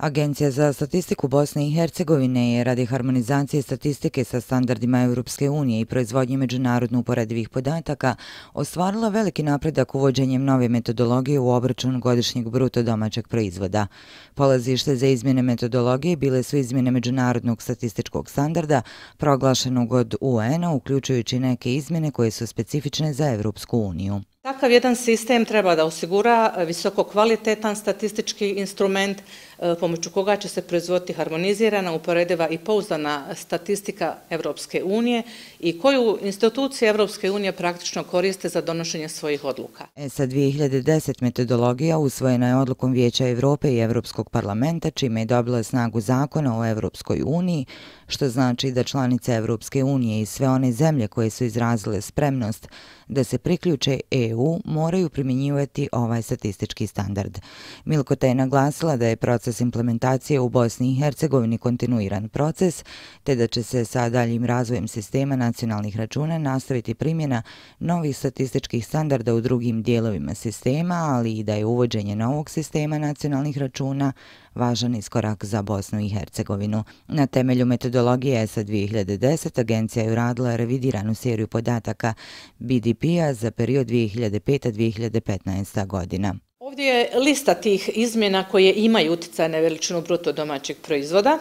Agencija za statistiku Bosne i Hercegovine je radi harmonizacije statistike sa standardima Europske unije i proizvodnje međunarodno uporedivih podataka ostvarila veliki napredak uvođenjem nove metodologije u obračun godišnjeg bruto domaćeg proizvoda. Polazište za izmjene metodologije bile su izmjene međunarodnog statističkog standarda proglašenog od UN-a, uključujući neke izmjene koje su specifične za Europsku uniju takav jedan sistem treba da osigura e, visoko kvalitetan statistički instrument e, pomoću koga će se proizvoditi harmonizirana, uporediva i pouzdana statistika Evropske unije i koju institucije Evropske unije praktično koriste za donošenje svojih odluka. ESA 2010 metodologija usvojena je odlukom Vijeća Evrope i Evropskog parlamenta, čime je dobila snagu zakona o Evropskoj uniji, što znači da članice Evropske unije i sve one zemlje koje su izrazile spremnost da se priključe EU moraju primjenjivati ovaj statistički standard. Milkota je naglasila da je proces implementacije u Bosni i Hercegovini kontinuiran proces, te da će se sa daljim razvojem sistema nacionalnih računa nastaviti primjena novih statističkih standarda u drugim dijelovima sistema, ali i da je uvođenje novog sistema nacionalnih računa važan iskorak za Bosnu i Hercegovinu. Na temelju metodologije ESA 2010 agencija je uradila revidiranu seriju podataka BDP-a za period 2005-2015 godina. Ovdje je lista tih izmjena koje imaju utjecaj na veličinu bruto domaćeg proizvoda.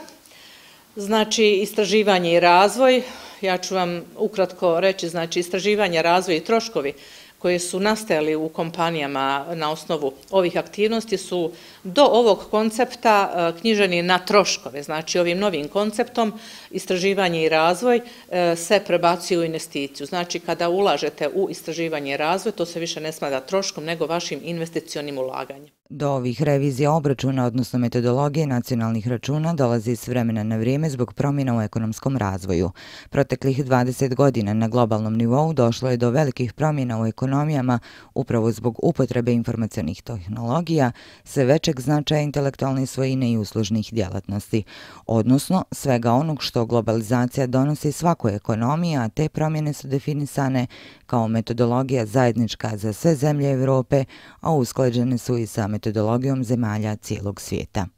Znači, istraživanje i razvoj, ja ću vam ukratko reći, znači, istraživanje, razvoj i troškovi koje su nastajali u kompanijama na osnovu ovih aktivnosti su do ovog koncepta e, knjiženi na troškove. Znači ovim novim konceptom istraživanje i razvoj e, se prebacuju u investiciju. Znači kada ulažete u istraživanje i razvoj, to se više ne smada troškom nego vašim investicionim ulaganjem. Do ovih revizija obračuna, odnosno metodologije nacionalnih računa, dolazi s vremena na vrijeme zbog promjena u ekonomskom razvoju. Proteklih 20 godina na globalnom nivou došlo je do velikih promjena u ekonomskom razvoju ekonomijama, upravo zbog upotrebe informacijalnih tehnologija, sve većeg značaja intelektualne svojine i uslužnih djelatnosti, odnosno svega onog što globalizacija donosi svakoj ekonomiji, a te promjene su definisane kao metodologija zajednička za sve zemlje Evrope, a uskleđene su i sa metodologijom zemalja cijelog svijeta.